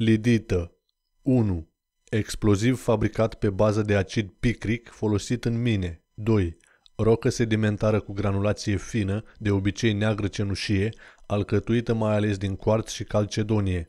Lidită 1. Exploziv fabricat pe bază de acid picric folosit în mine. 2. Rocă sedimentară cu granulație fină, de obicei neagră cenușie, alcătuită mai ales din cuarț și calcedonie.